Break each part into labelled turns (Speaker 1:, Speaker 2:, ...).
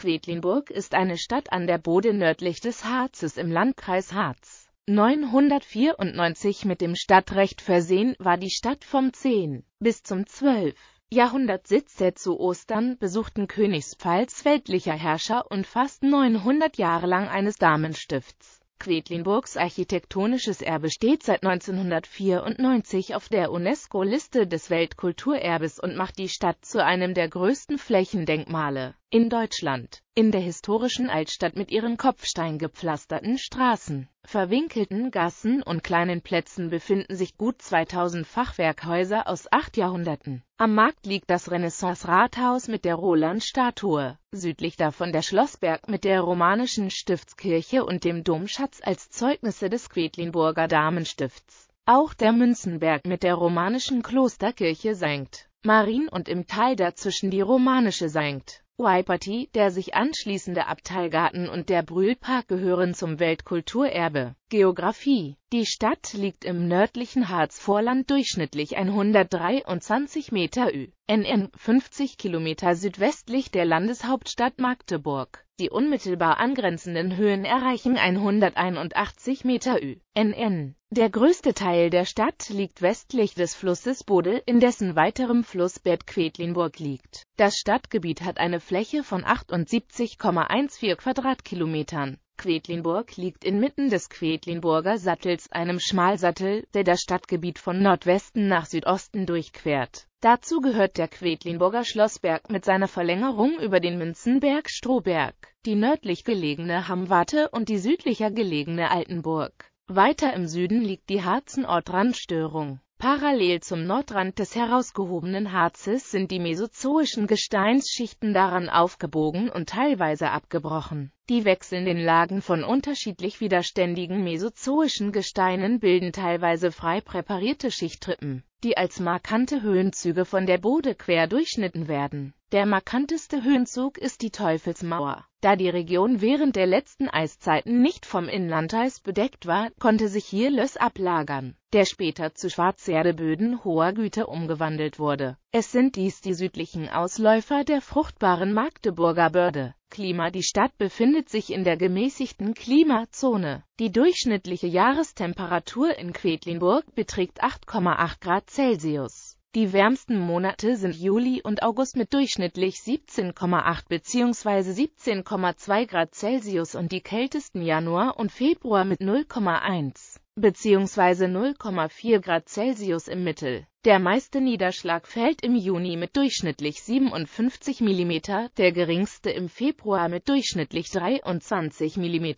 Speaker 1: Quedlinburg ist eine Stadt an der Bode nördlich des Harzes im Landkreis Harz. 994 mit dem Stadtrecht versehen war die Stadt vom 10. bis zum 12. Jahrhundert Sitz der zu Ostern besuchten Königspfalz weltlicher Herrscher und fast 900 Jahre lang eines Damenstifts. Quedlinburgs architektonisches Erbe steht seit 1994 auf der UNESCO-Liste des Weltkulturerbes und macht die Stadt zu einem der größten Flächendenkmale in Deutschland. In der historischen Altstadt mit ihren kopfsteingepflasterten Straßen, verwinkelten Gassen und kleinen Plätzen befinden sich gut 2000 Fachwerkhäuser aus acht Jahrhunderten. Am Markt liegt das Renaissance-Rathaus mit der Roland-Statue, südlich davon der Schlossberg mit der romanischen Stiftskirche und dem Domschatz als Zeugnisse des Quedlinburger Damenstifts. Auch der Münzenberg mit der romanischen Klosterkirche St. Marien und im Tal dazwischen die romanische St. Waipati, der sich anschließende Abteilgarten und der Brühlpark gehören zum Weltkulturerbe. Geografie Die Stadt liegt im nördlichen Harzvorland durchschnittlich 123 Meter Ü. NN 50 Kilometer südwestlich der Landeshauptstadt Magdeburg die unmittelbar angrenzenden Höhen erreichen 181 Meter NN. Der größte Teil der Stadt liegt westlich des Flusses Bodel, in dessen weiterem Fluss Flussbett Quedlinburg liegt. Das Stadtgebiet hat eine Fläche von 78,14 Quadratkilometern Quedlinburg liegt inmitten des Quedlinburger Sattels, einem Schmalsattel, der das Stadtgebiet von Nordwesten nach Südosten durchquert. Dazu gehört der Quedlinburger Schlossberg mit seiner Verlängerung über den Münzenberg Strohberg, die nördlich gelegene Hamwarte und die südlicher gelegene Altenburg. Weiter im Süden liegt die Harzenortrandstörung. Parallel zum Nordrand des herausgehobenen Harzes sind die mesozoischen Gesteinsschichten daran aufgebogen und teilweise abgebrochen. Die wechselnden Lagen von unterschiedlich widerständigen mesozoischen Gesteinen bilden teilweise frei präparierte Schichttrippen, die als markante Höhenzüge von der Bode quer durchschnitten werden der markanteste Höhenzug ist die Teufelsmauer. Da die Region während der letzten Eiszeiten nicht vom Inlandeis bedeckt war, konnte sich hier Löss ablagern, der später zu Schwarzerdeböden hoher Güte umgewandelt wurde. Es sind dies die südlichen Ausläufer der fruchtbaren Magdeburger Börde. Klima Die Stadt befindet sich in der gemäßigten Klimazone. Die durchschnittliche Jahrestemperatur in Quedlinburg beträgt 8,8 Grad Celsius. Die wärmsten Monate sind Juli und August mit durchschnittlich 17,8 bzw. 17,2 Grad Celsius und die kältesten Januar und Februar mit 0,1 bzw. 0,4 Grad Celsius im Mittel. Der meiste Niederschlag fällt im Juni mit durchschnittlich 57 mm, der geringste im Februar mit durchschnittlich 23 mm.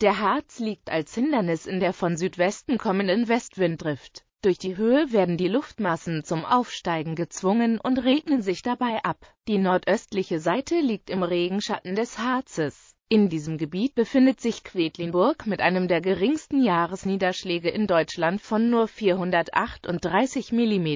Speaker 1: Der Harz liegt als Hindernis in der von Südwesten kommenden Westwinddrift. Durch die Höhe werden die Luftmassen zum Aufsteigen gezwungen und regnen sich dabei ab. Die nordöstliche Seite liegt im Regenschatten des Harzes. In diesem Gebiet befindet sich Quedlinburg mit einem der geringsten Jahresniederschläge in Deutschland von nur 438 mm,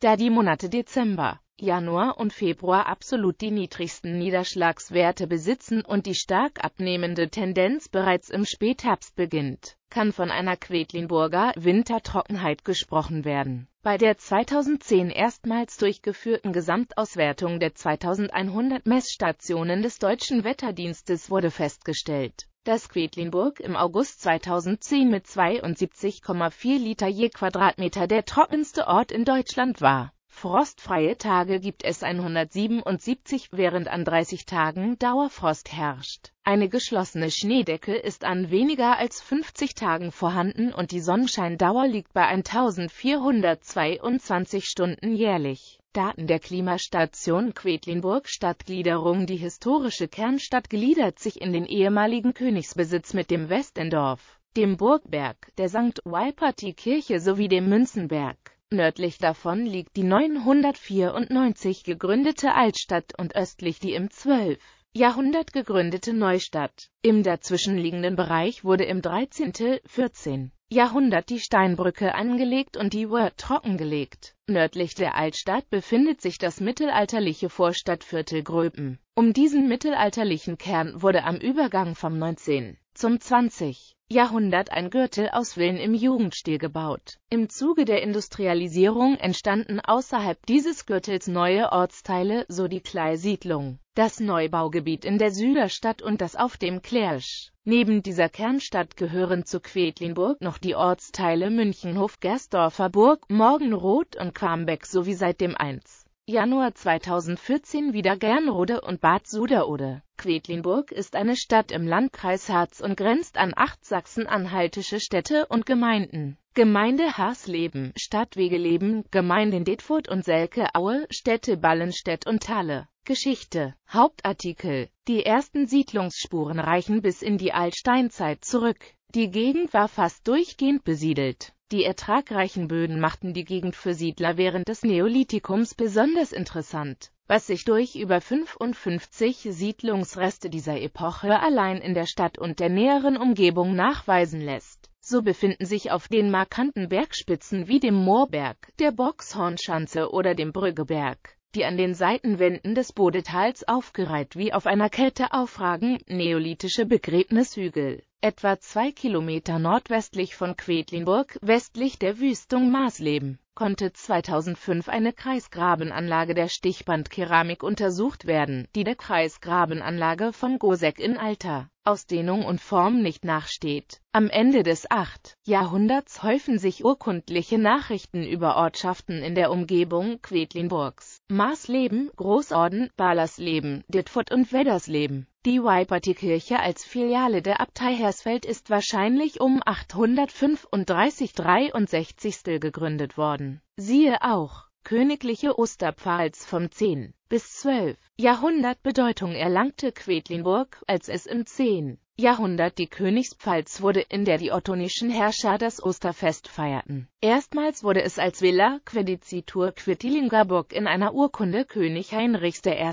Speaker 1: da die Monate Dezember, Januar und Februar absolut die niedrigsten Niederschlagswerte besitzen und die stark abnehmende Tendenz bereits im Spätherbst beginnt, kann von einer Quedlinburger Wintertrockenheit gesprochen werden. Bei der 2010 erstmals durchgeführten Gesamtauswertung der 2100 Messstationen des deutschen Wetterdienstes wurde festgestellt, dass Quedlinburg im August 2010 mit 72,4 Liter je Quadratmeter der trockenste Ort in Deutschland war Frostfreie Tage gibt es 177, während an 30 Tagen Dauerfrost herrscht. Eine geschlossene Schneedecke ist an weniger als 50 Tagen vorhanden und die Sonnenscheindauer liegt bei 1422 Stunden jährlich. Daten der Klimastation Quedlinburg Stadtgliederung Die historische Kernstadt gliedert sich in den ehemaligen Königsbesitz mit dem Westendorf, dem Burgberg, der St. Walperti Kirche sowie dem Münzenberg. Nördlich davon liegt die 994 gegründete Altstadt und östlich die im 12. Jahrhundert gegründete Neustadt. Im dazwischenliegenden Bereich wurde im 13., 14. Jahrhundert die Steinbrücke angelegt und die Wör trockengelegt. Nördlich der Altstadt befindet sich das mittelalterliche Vorstadtviertel Gröben. Um diesen mittelalterlichen Kern wurde am Übergang vom 19. zum 20. Jahrhundert ein Gürtel aus Villen im Jugendstil gebaut. Im Zuge der Industrialisierung entstanden außerhalb dieses Gürtels neue Ortsteile, so die Kleisiedlung, das Neubaugebiet in der Süderstadt und das auf dem Klärsch. Neben dieser Kernstadt gehören zu Quedlinburg noch die Ortsteile Münchenhof, Gersdorfer Burg, Morgenroth und Quambeck sowie seit dem 1. Januar 2014 wieder Gernrode und Bad Suderode. Quedlinburg ist eine Stadt im Landkreis Harz und grenzt an acht sachsen-anhaltische Städte und Gemeinden. Gemeinde Haasleben, Stadtwegeleben, Gemeinden Detfurt und Selke-Aue, Städte Ballenstedt und Thalle. Geschichte Hauptartikel Die ersten Siedlungsspuren reichen bis in die Altsteinzeit zurück. Die Gegend war fast durchgehend besiedelt. Die ertragreichen Böden machten die Gegend für Siedler während des Neolithikums besonders interessant, was sich durch über 55 Siedlungsreste dieser Epoche allein in der Stadt und der näheren Umgebung nachweisen lässt. So befinden sich auf den markanten Bergspitzen wie dem Moorberg, der Boxhornschanze oder dem Brüggeberg, die an den Seitenwänden des Bodetals aufgereiht wie auf einer Kette aufragen, neolithische Begräbnishügel etwa zwei Kilometer nordwestlich von Quedlinburg, westlich der Wüstung Maasleben, konnte 2005 eine Kreisgrabenanlage der Stichbandkeramik untersucht werden, die der Kreisgrabenanlage von Gosek in Alter, Ausdehnung und Form nicht nachsteht. Am Ende des 8. Jahrhunderts häufen sich urkundliche Nachrichten über Ortschaften in der Umgebung Quedlinburgs, Maasleben, Großorden, Ballersleben, Dittfurt und Weddersleben. Die Weipertikirche als Filiale der Abtei Hersfeld ist wahrscheinlich um 835-63 gegründet worden. Siehe auch Königliche Osterpfalz vom 10. bis 12. Jahrhundert Bedeutung erlangte Quedlinburg, als es im 10. Jahrhundert die Königspfalz wurde, in der die ottonischen Herrscher das Osterfest feierten. Erstmals wurde es als Villa Quedicitur Quedlingaburg in einer Urkunde König Heinrichs I.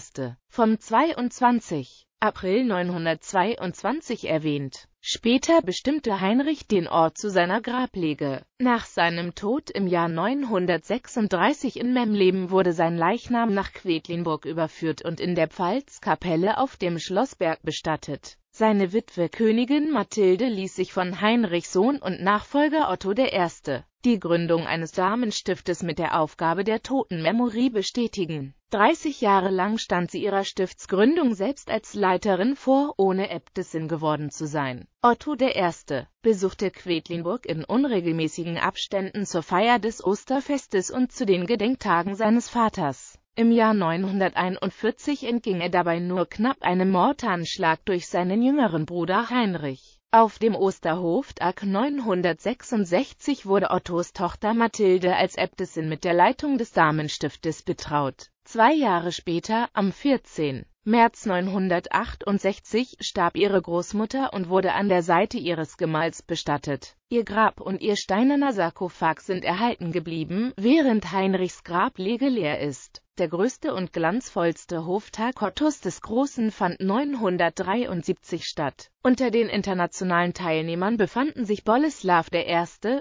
Speaker 1: vom 22. April 922 erwähnt. Später bestimmte Heinrich den Ort zu seiner Grablege. Nach seinem Tod im Jahr 936 in Memleben wurde sein Leichnam nach Quedlinburg überführt und in der Pfalzkapelle auf dem Schlossberg bestattet. Seine Witwe Königin Mathilde ließ sich von Heinrichs Sohn und Nachfolger Otto I die Gründung eines Damenstiftes mit der Aufgabe der Totenmemorie bestätigen. 30 Jahre lang stand sie ihrer Stiftsgründung selbst als Leiterin vor, ohne Äbtissin geworden zu sein. Otto I. besuchte Quedlinburg in unregelmäßigen Abständen zur Feier des Osterfestes und zu den Gedenktagen seines Vaters. Im Jahr 941 entging er dabei nur knapp einem Mordanschlag durch seinen jüngeren Bruder Heinrich auf dem Osterhof AG 966 wurde Ottos Tochter Mathilde als Äbtissin mit der Leitung des Damenstiftes betraut Zwei Jahre später, am 14. März 968 starb ihre Großmutter und wurde an der Seite ihres Gemahls bestattet. Ihr Grab und ihr steinerner Sarkophag sind erhalten geblieben, während Heinrichs Grab legeleer ist. Der größte und glanzvollste Hoftag Ottos des Großen fand 973 statt. Unter den internationalen Teilnehmern befanden sich Boleslav I.,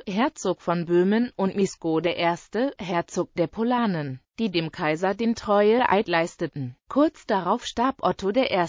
Speaker 1: Herzog von Böhmen, und Misko I., Herzog der Polanen die dem Kaiser den treue Eid leisteten. Kurz darauf starb Otto I.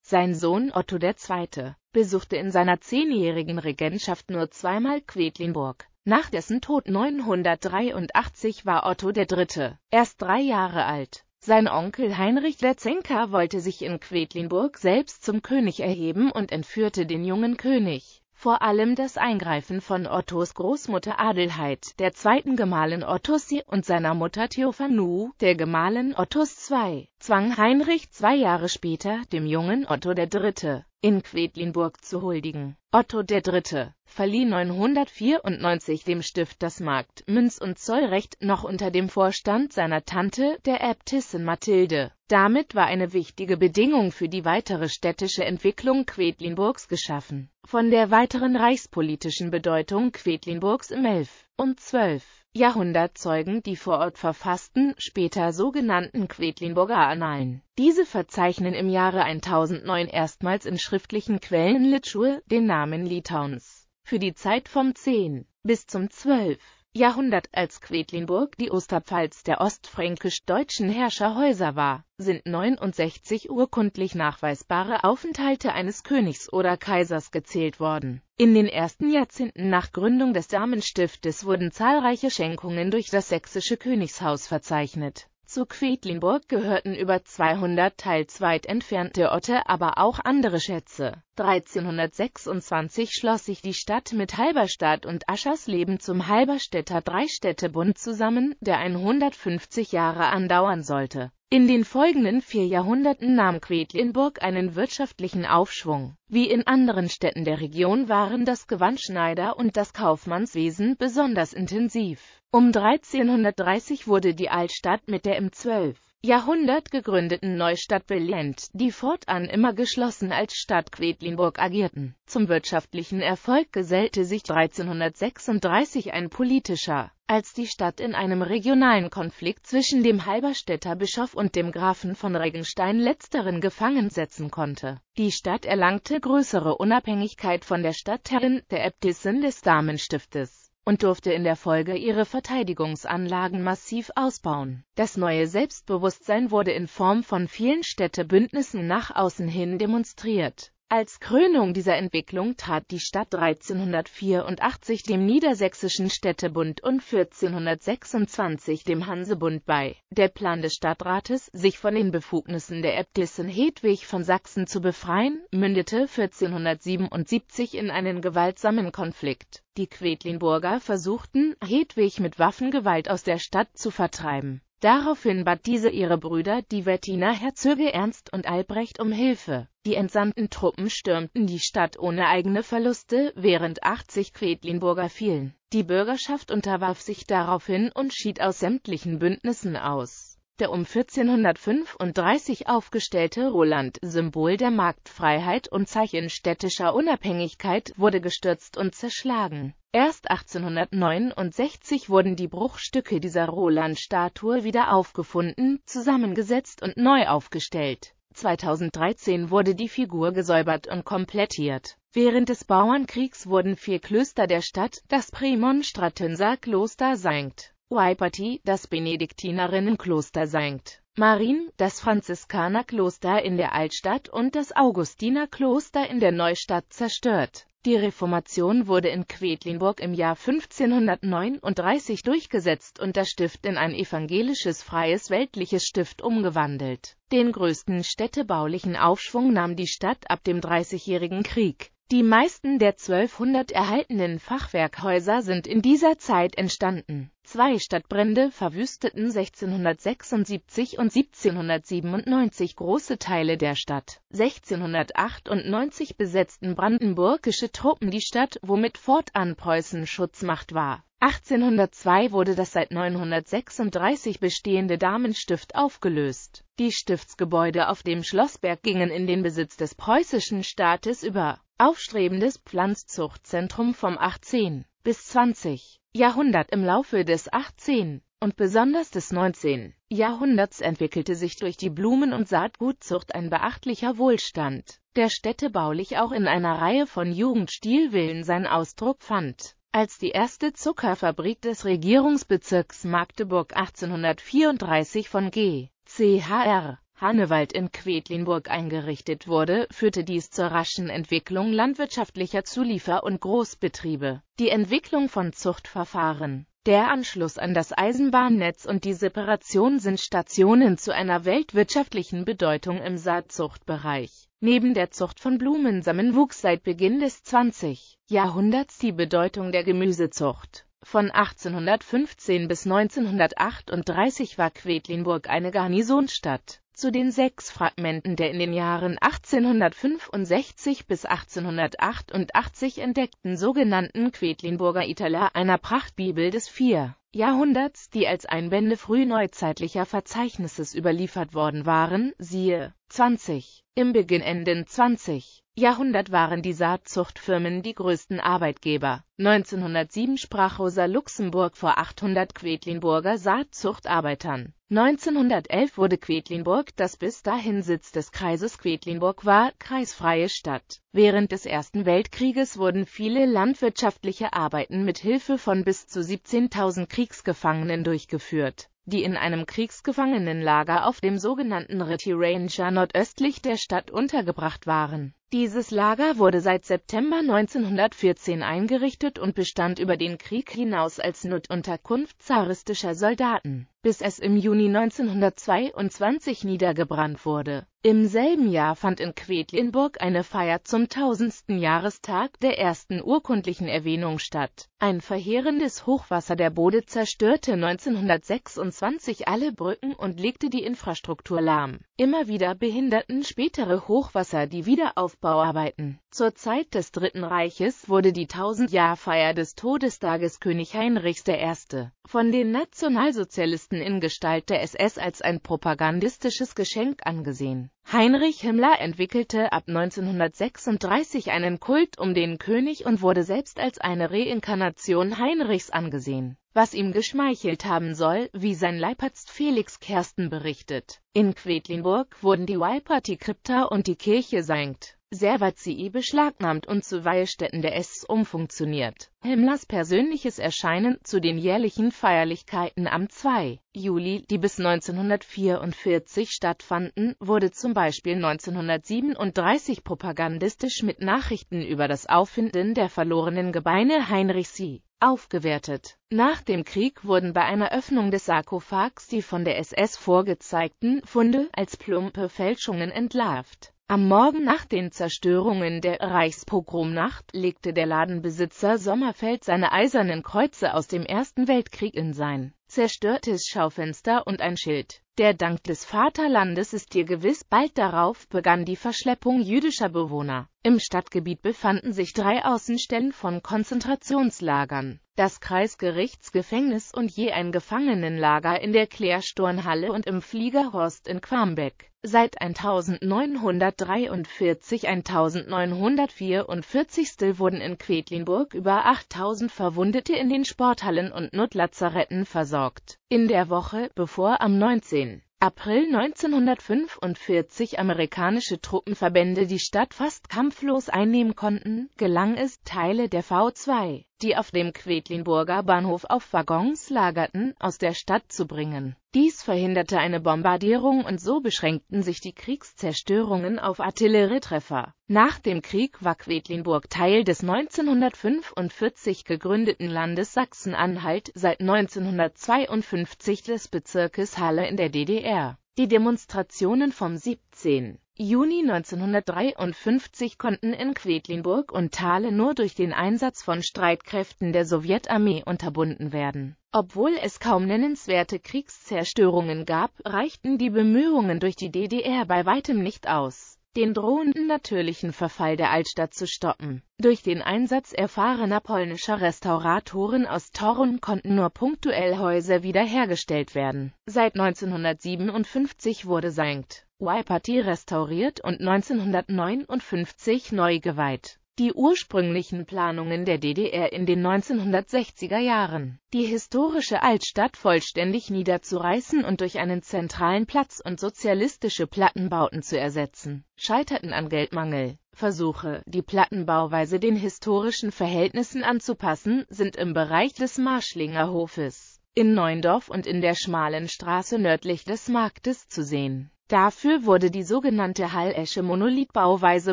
Speaker 1: Sein Sohn Otto II. besuchte in seiner zehnjährigen Regentschaft nur zweimal Quedlinburg. Nach dessen Tod 983 war Otto III. erst drei Jahre alt. Sein Onkel Heinrich Letzenka wollte sich in Quedlinburg selbst zum König erheben und entführte den jungen König vor allem das Eingreifen von Ottos Großmutter Adelheid, der zweiten Gemahlin Ottos sie und seiner Mutter Theophanu, der Gemahlin Ottos II, zwang Heinrich zwei Jahre später, dem jungen Otto III., in Quedlinburg zu huldigen. Otto III. verlieh 994 dem Stift das Markt-, Münz- und Zollrecht noch unter dem Vorstand seiner Tante, der Äbtissin Mathilde. Damit war eine wichtige Bedingung für die weitere städtische Entwicklung Quedlinburgs geschaffen. Von der weiteren reichspolitischen Bedeutung Quedlinburgs im 11 und 12. Jahrhundert zeugen die vor Ort verfassten, später sogenannten Quedlinburger Annalen. Diese verzeichnen im Jahre 1009 erstmals in schriftlichen Quellen Litschur, den Namen Litauens, für die Zeit vom 10. bis zum 12. Jahrhundert als Quedlinburg die Osterpfalz der ostfränkisch-deutschen Herrscherhäuser war, sind 69 urkundlich nachweisbare Aufenthalte eines Königs oder Kaisers gezählt worden. In den ersten Jahrzehnten nach Gründung des Damenstiftes wurden zahlreiche Schenkungen durch das sächsische Königshaus verzeichnet zu Quedlinburg gehörten über 200 teils weit entfernte Orte, aber auch andere Schätze. 1326 schloss sich die Stadt mit Halberstadt und Aschersleben zum Halberstädter Dreistädtebund zusammen, der 150 Jahre andauern sollte. In den folgenden vier Jahrhunderten nahm Quedlinburg einen wirtschaftlichen Aufschwung. Wie in anderen Städten der Region waren das Gewandschneider- und das Kaufmannswesen besonders intensiv. Um 1330 wurde die Altstadt mit der im 12. Jahrhundert gegründeten Neustadt belehnt, die fortan immer geschlossen als Stadt Quedlinburg agierten. Zum wirtschaftlichen Erfolg gesellte sich 1336 ein politischer, als die Stadt in einem regionalen Konflikt zwischen dem Halberstädter Bischof und dem Grafen von Regenstein letzteren gefangen setzen konnte. Die Stadt erlangte größere Unabhängigkeit von der Stadt Herren, der Äbtissin des Damenstiftes und durfte in der Folge ihre Verteidigungsanlagen massiv ausbauen. Das neue Selbstbewusstsein wurde in Form von vielen Städtebündnissen nach außen hin demonstriert. Als Krönung dieser Entwicklung trat die Stadt 1384 dem Niedersächsischen Städtebund und 1426 dem Hansebund bei. Der Plan des Stadtrates, sich von den Befugnissen der Äbtissin Hedwig von Sachsen zu befreien, mündete 1477 in einen gewaltsamen Konflikt. Die Quedlinburger versuchten, Hedwig mit Waffengewalt aus der Stadt zu vertreiben. Daraufhin bat diese ihre Brüder, die Wettiner Herzöge Ernst und Albrecht, um Hilfe. Die entsandten Truppen stürmten die Stadt ohne eigene Verluste, während 80 Quedlinburger fielen. Die Bürgerschaft unterwarf sich daraufhin und schied aus sämtlichen Bündnissen aus. Der um 1435 aufgestellte Roland, Symbol der Marktfreiheit und Zeichen städtischer Unabhängigkeit, wurde gestürzt und zerschlagen. Erst 1869 wurden die Bruchstücke dieser Roland-Statue wieder aufgefunden, zusammengesetzt und neu aufgestellt. 2013 wurde die Figur gesäubert und komplettiert. Während des Bauernkriegs wurden vier Klöster der Stadt, das Prämonstratenser Kloster St. Waipati, das Benediktinerinnenkloster St. Marien, das Franziskanerkloster in der Altstadt und das Augustinerkloster in der Neustadt zerstört. Die Reformation wurde in Quedlinburg im Jahr 1539 durchgesetzt und das Stift in ein evangelisches freies weltliches Stift umgewandelt. Den größten städtebaulichen Aufschwung nahm die Stadt ab dem Dreißigjährigen Krieg. Die meisten der 1200 erhaltenen Fachwerkhäuser sind in dieser Zeit entstanden Zwei Stadtbrände verwüsteten 1676 und 1797 große Teile der Stadt. 1698 besetzten brandenburgische Truppen die Stadt, womit fortan Preußen Schutzmacht war. 1802 wurde das seit 936 bestehende Damenstift aufgelöst. Die Stiftsgebäude auf dem Schlossberg gingen in den Besitz des preußischen Staates über. Aufstrebendes Pflanzzuchtzentrum vom 18 bis 20. Jahrhundert im Laufe des 18. und besonders des 19. Jahrhunderts entwickelte sich durch die Blumen- und Saatgutzucht ein beachtlicher Wohlstand, der städtebaulich auch in einer Reihe von Jugendstilvillen seinen Ausdruck fand. Als die erste Zuckerfabrik des Regierungsbezirks Magdeburg 1834 von G. C.H.R. Hannewald in Quedlinburg eingerichtet wurde, führte dies zur raschen Entwicklung landwirtschaftlicher Zuliefer- und Großbetriebe. Die Entwicklung von Zuchtverfahren, der Anschluss an das Eisenbahnnetz und die Separation sind Stationen zu einer weltwirtschaftlichen Bedeutung im Saatzuchtbereich. Neben der Zucht von Blumensamen wuchs seit Beginn des 20. Jahrhunderts die Bedeutung der Gemüsezucht. Von 1815 bis 1938 war Quedlinburg eine Garnisonstadt zu den sechs Fragmenten der in den Jahren 1865 bis 1888 entdeckten sogenannten Quedlinburger Itala, einer Prachtbibel des vier Jahrhunderts, die als Einbände frühneuzeitlicher Verzeichnisses überliefert worden waren, siehe 20. Im Beginn enden 20. Jahrhundert waren die Saatzuchtfirmen die größten Arbeitgeber. 1907 sprach Rosa Luxemburg vor 800 Quedlinburger Saatzuchtarbeitern. 1911 wurde Quedlinburg, das bis dahin Sitz des Kreises Quedlinburg war, kreisfreie Stadt. Während des Ersten Weltkrieges wurden viele landwirtschaftliche Arbeiten mit Hilfe von bis zu 17.000 Kriegsgefangenen durchgeführt die in einem Kriegsgefangenenlager auf dem sogenannten Retiranger nordöstlich der Stadt untergebracht waren dieses Lager wurde seit September 1914 eingerichtet und bestand über den Krieg hinaus als Notunterkunft zaristischer Soldaten, bis es im Juni 1922 niedergebrannt wurde. Im selben Jahr fand in Quedlinburg eine Feier zum tausendsten Jahrestag der ersten urkundlichen Erwähnung statt. Ein verheerendes Hochwasser der Bode zerstörte 1926 alle Brücken und legte die Infrastruktur lahm. Immer wieder behinderten spätere Hochwasser die Wiederaufbauarbeiten. Zur Zeit des Dritten Reiches wurde die 1000-Jahr-Feier des Todestages König Heinrichs I. von den Nationalsozialisten in Gestalt der SS als ein propagandistisches Geschenk angesehen Heinrich Himmler entwickelte ab 1936 einen Kult um den König und wurde selbst als eine Reinkarnation Heinrichs angesehen, was ihm geschmeichelt haben soll, wie sein Leibarzt Felix Kersten berichtet. In Quedlinburg wurden die Walparty-Krypta und die Kirche St Servazii eh beschlagnahmt und zu Weihestätten der S umfunktioniert. Himmlers persönliches Erscheinen zu den jährlichen Feierlichkeiten am 2. Juli, die bis 1944 stattfanden, wurde zum Beispiel 1937 propagandistisch mit Nachrichten über das Auffinden der verlorenen Gebeine Heinrichs Sie aufgewertet. Nach dem Krieg wurden bei einer Öffnung des Sarkophags die von der SS vorgezeigten Funde als plumpe Fälschungen entlarvt. Am Morgen nach den Zerstörungen der Reichspogromnacht legte der Ladenbesitzer Sommerfeld seine eisernen Kreuze aus dem Ersten Weltkrieg in sein zerstörtes Schaufenster und ein Schild. Der Dank des Vaterlandes ist dir gewiss. Bald darauf begann die Verschleppung jüdischer Bewohner. Im Stadtgebiet befanden sich drei Außenstellen von Konzentrationslagern, das Kreisgerichtsgefängnis und je ein Gefangenenlager in der Klärsturnhalle und im Fliegerhorst in Quambeck seit 1943-1944 wurden in Quedlinburg über 8000 Verwundete in den Sporthallen und Notlazaretten versorgt. In der Woche, bevor am 19. April 1945 amerikanische Truppenverbände die Stadt fast kampflos einnehmen konnten, gelang es, Teile der V2 die auf dem Quedlinburger Bahnhof auf Waggons lagerten, aus der Stadt zu bringen. Dies verhinderte eine Bombardierung und so beschränkten sich die Kriegszerstörungen auf Artillerietreffer. Nach dem Krieg war Quedlinburg Teil des 1945 gegründeten Landes Sachsen-Anhalt, seit 1952 des Bezirkes Halle in der DDR. Die Demonstrationen vom 17. Juni 1953 konnten in Quedlinburg und Thale nur durch den Einsatz von Streitkräften der Sowjetarmee unterbunden werden. Obwohl es kaum nennenswerte Kriegszerstörungen gab, reichten die Bemühungen durch die DDR bei weitem nicht aus den drohenden natürlichen Verfall der Altstadt zu stoppen. Durch den Einsatz erfahrener polnischer Restauratoren aus Torun konnten nur punktuell Häuser wiederhergestellt werden. Seit 1957 wurde Sankt Waipati restauriert und 1959 neu geweiht die ursprünglichen Planungen der DDR in den 1960er Jahren, die historische Altstadt vollständig niederzureißen und durch einen zentralen Platz und sozialistische Plattenbauten zu ersetzen, scheiterten an Geldmangel. Versuche, die Plattenbauweise den historischen Verhältnissen anzupassen, sind im Bereich des Marschlinger Hofes in Neundorf und in der schmalen Straße nördlich des Marktes zu sehen. Dafür wurde die sogenannte Hallesche Monolithbauweise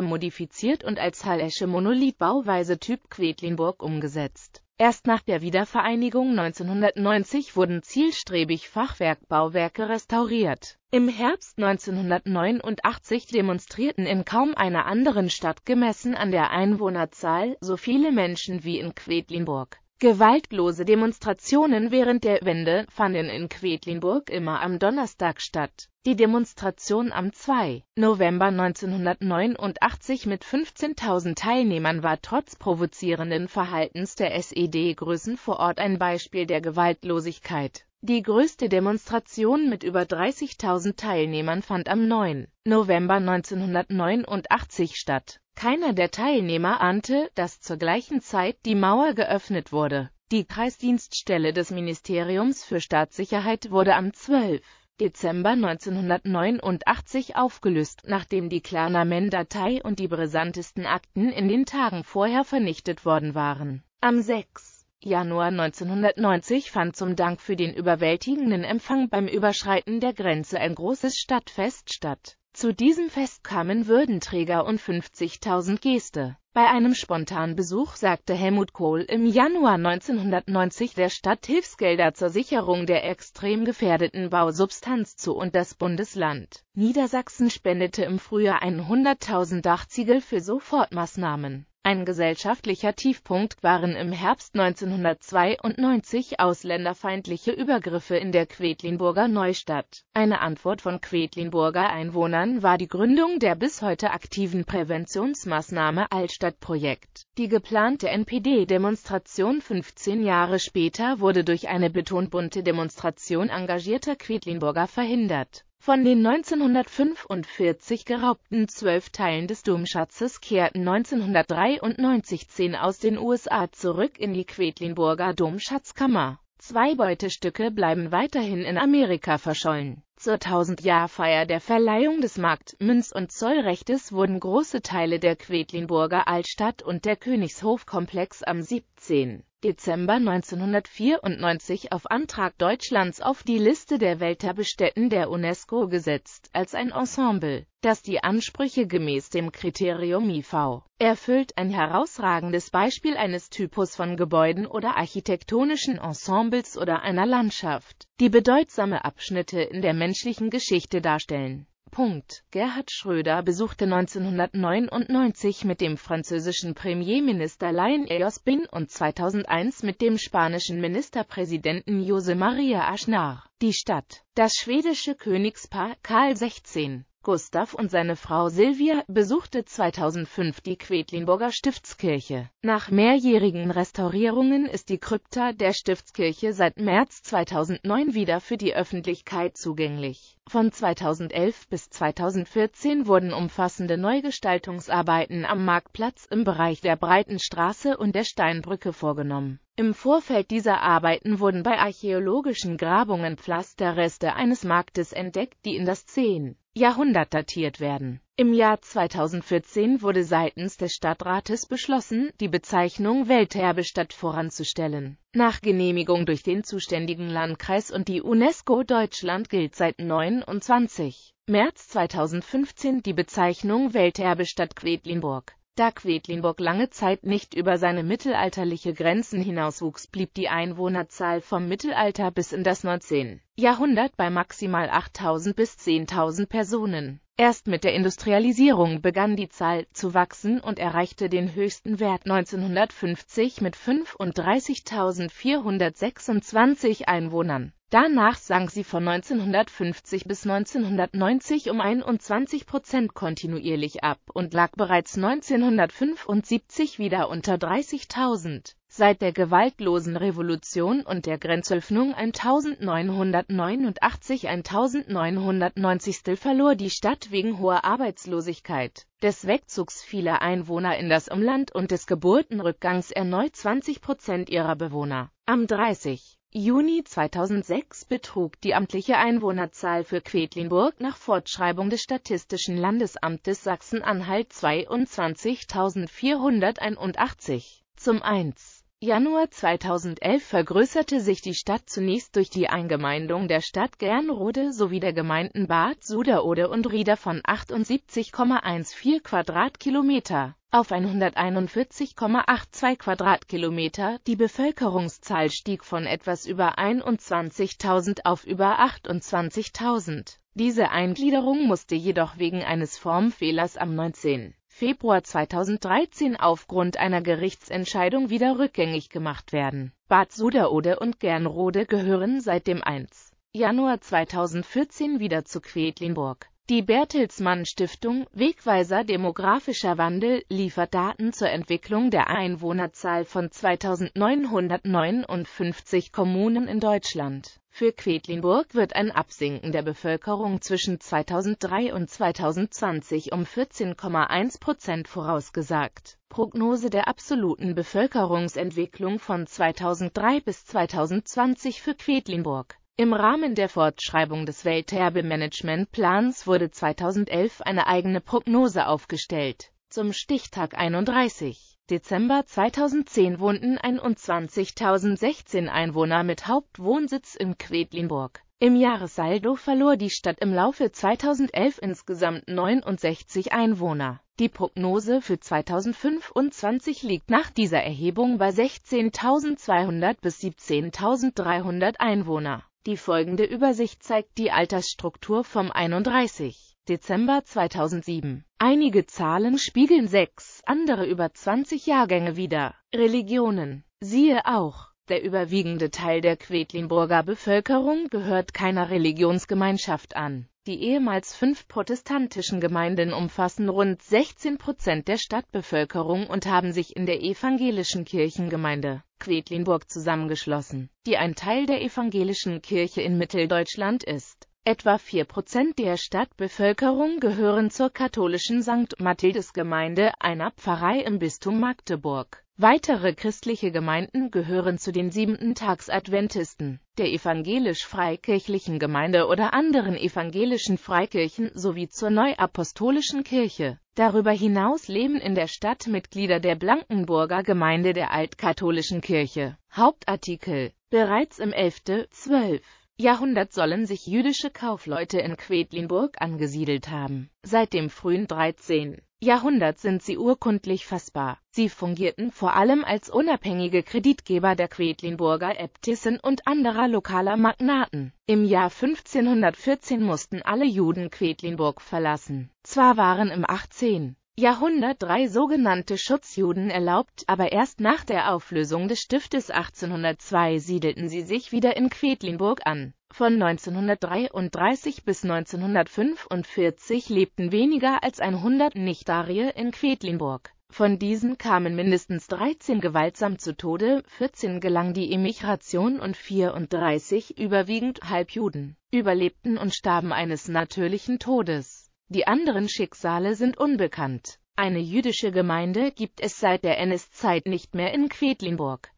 Speaker 1: modifiziert und als Hallesche Monolithbauweise Typ Quedlinburg umgesetzt. Erst nach der Wiedervereinigung 1990 wurden zielstrebig Fachwerkbauwerke restauriert. Im Herbst 1989 demonstrierten in kaum einer anderen Stadt gemessen an der Einwohnerzahl so viele Menschen wie in Quedlinburg. Gewaltlose Demonstrationen während der Wende fanden in Quedlinburg immer am Donnerstag statt. Die Demonstration am 2. November 1989 mit 15.000 Teilnehmern war trotz provozierenden Verhaltens der SED-Größen vor Ort ein Beispiel der Gewaltlosigkeit. Die größte Demonstration mit über 30.000 Teilnehmern fand am 9. November 1989 statt keiner der Teilnehmer ahnte, dass zur gleichen Zeit die Mauer geöffnet wurde. Die Kreisdienststelle des Ministeriums für Staatssicherheit wurde am 12. Dezember 1989 aufgelöst, nachdem die Klarnamen-Datei und die brisantesten Akten in den Tagen vorher vernichtet worden waren. Am 6. Januar 1990 fand zum Dank für den überwältigenden Empfang beim Überschreiten der Grenze ein großes Stadtfest statt zu diesem Fest kamen Würdenträger und 50.000 Gäste. Bei einem spontanen Besuch sagte Helmut Kohl im Januar 1990 der Stadt Hilfsgelder zur Sicherung der extrem gefährdeten Bausubstanz zu und das Bundesland Niedersachsen spendete im Frühjahr 100.000 Dachziegel für Sofortmaßnahmen. Ein gesellschaftlicher Tiefpunkt waren im Herbst 1992 ausländerfeindliche Übergriffe in der Quedlinburger Neustadt. Eine Antwort von Quedlinburger Einwohnern war die Gründung der bis heute aktiven Präventionsmaßnahme Altstadtprojekt. Die geplante NPD-Demonstration 15 Jahre später wurde durch eine betont bunte Demonstration engagierter Quedlinburger verhindert von den 1945 geraubten zwölf Teilen des Domschatzes kehrten 1993 zehn aus den USA zurück in die Quedlinburger Domschatzkammer. Zwei Beutestücke bleiben weiterhin in Amerika verschollen. Zur 1000-Jahr-Feier der Verleihung des Markt-, Münz- und Zollrechtes wurden große Teile der Quedlinburger Altstadt und der Königshofkomplex am 7. 17. Dezember 1994 auf Antrag Deutschlands auf die Liste der Welterbestätten der UNESCO gesetzt, als ein Ensemble, das die Ansprüche gemäß dem Kriterium IV erfüllt, ein herausragendes Beispiel eines Typus von Gebäuden oder architektonischen Ensembles oder einer Landschaft, die bedeutsame Abschnitte in der menschlichen Geschichte darstellen Punkt. Gerhard Schröder besuchte 1999 mit dem französischen Premierminister Laien Jospin und 2001 mit dem spanischen Ministerpräsidenten José María Aznar die Stadt. Das schwedische Königspaar Karl XVI. Gustav und seine Frau Silvia besuchte 2005 die Quedlinburger Stiftskirche. Nach mehrjährigen Restaurierungen ist die Krypta der Stiftskirche seit März 2009 wieder für die Öffentlichkeit zugänglich. Von 2011 bis 2014 wurden umfassende Neugestaltungsarbeiten am Marktplatz im Bereich der Breitenstraße und der Steinbrücke vorgenommen. Im Vorfeld dieser Arbeiten wurden bei archäologischen Grabungen Pflasterreste eines Marktes entdeckt, die in das 10. Jahrhundert datiert werden. Im Jahr 2014 wurde seitens des Stadtrates beschlossen, die Bezeichnung Welterbestadt voranzustellen. Nach Genehmigung durch den zuständigen Landkreis und die UNESCO Deutschland gilt seit 29. März 2015 die Bezeichnung Welterbestadt Quedlinburg. Da Quedlinburg lange Zeit nicht über seine mittelalterliche Grenzen hinauswuchs, blieb die Einwohnerzahl vom Mittelalter bis in das 19. Jahrhundert bei maximal 8.000 bis 10.000 Personen Erst mit der Industrialisierung begann die Zahl zu wachsen und erreichte den höchsten Wert 1950 mit 35.426 Einwohnern. Danach sank sie von 1950 bis 1990 um 21 Prozent kontinuierlich ab und lag bereits 1975 wieder unter 30.000 seit der gewaltlosen Revolution und der Grenzöffnung 1989-1990 verlor die Stadt wegen hoher Arbeitslosigkeit, des Wegzugs vieler Einwohner in das Umland und des Geburtenrückgangs erneut 20 Prozent ihrer Bewohner. Am 30. Juni 2006 betrug die amtliche Einwohnerzahl für Quedlinburg nach Fortschreibung des Statistischen Landesamtes Sachsen-Anhalt 22.481 zum 1. Januar 2011 vergrößerte sich die Stadt zunächst durch die Eingemeindung der Stadt Gernrode sowie der Gemeinden Bad Suderode und Rieder von 78,14 Quadratkilometer auf 141,82 Quadratkilometer. Die Bevölkerungszahl stieg von etwas über 21.000 auf über 28.000. Diese Eingliederung musste jedoch wegen eines Formfehlers am 19. Februar 2013 aufgrund einer Gerichtsentscheidung wieder rückgängig gemacht werden. Bad Suderode und Gernrode gehören seit dem 1. Januar 2014 wieder zu Quedlinburg. Die Bertelsmann Stiftung, Wegweiser demografischer Wandel, liefert Daten zur Entwicklung der Einwohnerzahl von 2959 Kommunen in Deutschland. Für Quedlinburg wird ein Absinken der Bevölkerung zwischen 2003 und 2020 um 14,1 Prozent vorausgesagt. Prognose der absoluten Bevölkerungsentwicklung von 2003 bis 2020 für Quedlinburg. Im Rahmen der Fortschreibung des Welterbe-Management-Plans wurde 2011 eine eigene Prognose aufgestellt. Zum Stichtag 31. Dezember 2010 wohnten 21.016 Einwohner mit Hauptwohnsitz in Quedlinburg. Im Jahressaldo verlor die Stadt im Laufe 2011 insgesamt 69 Einwohner. Die Prognose für 2025 liegt nach dieser Erhebung bei 16.200 bis 17.300 Einwohner. Die folgende Übersicht zeigt die Altersstruktur vom 31. Dezember 2007. Einige Zahlen spiegeln sechs, andere über 20 Jahrgänge wider. Religionen. Siehe auch. Der überwiegende Teil der Quedlinburger Bevölkerung gehört keiner Religionsgemeinschaft an. Die ehemals fünf protestantischen Gemeinden umfassen rund 16 Prozent der Stadtbevölkerung und haben sich in der evangelischen Kirchengemeinde Quedlinburg zusammengeschlossen, die ein Teil der evangelischen Kirche in Mitteldeutschland ist Etwa 4% der Stadtbevölkerung gehören zur katholischen St. Mathildes-Gemeinde, einer Pfarrei im Bistum Magdeburg. Weitere christliche Gemeinden gehören zu den Siebenten-Tags-Adventisten, der evangelisch-freikirchlichen Gemeinde oder anderen evangelischen Freikirchen sowie zur Neuapostolischen Kirche. Darüber hinaus leben in der Stadt Mitglieder der Blankenburger Gemeinde der Altkatholischen Kirche. Hauptartikel Bereits im 11., 12. Jahrhundert sollen sich jüdische Kaufleute in Quedlinburg angesiedelt haben. Seit dem frühen 13. Jahrhundert sind sie urkundlich fassbar. Sie fungierten vor allem als unabhängige Kreditgeber der Quedlinburger Äbtissen und anderer lokaler Magnaten. Im Jahr 1514 mussten alle Juden Quedlinburg verlassen. Zwar waren im 18. Jahrhundert drei sogenannte Schutzjuden erlaubt, aber erst nach der Auflösung des Stiftes 1802 siedelten sie sich wieder in Quedlinburg an. Von 1933 bis 1945 lebten weniger als 100 Nichtarier in Quedlinburg. Von diesen kamen mindestens 13 gewaltsam zu Tode, 14 gelang die Emigration und 34, überwiegend Halbjuden, überlebten und starben eines natürlichen Todes die anderen Schicksale sind unbekannt. Eine jüdische Gemeinde gibt es seit der NS-Zeit nicht mehr in Quedlinburg.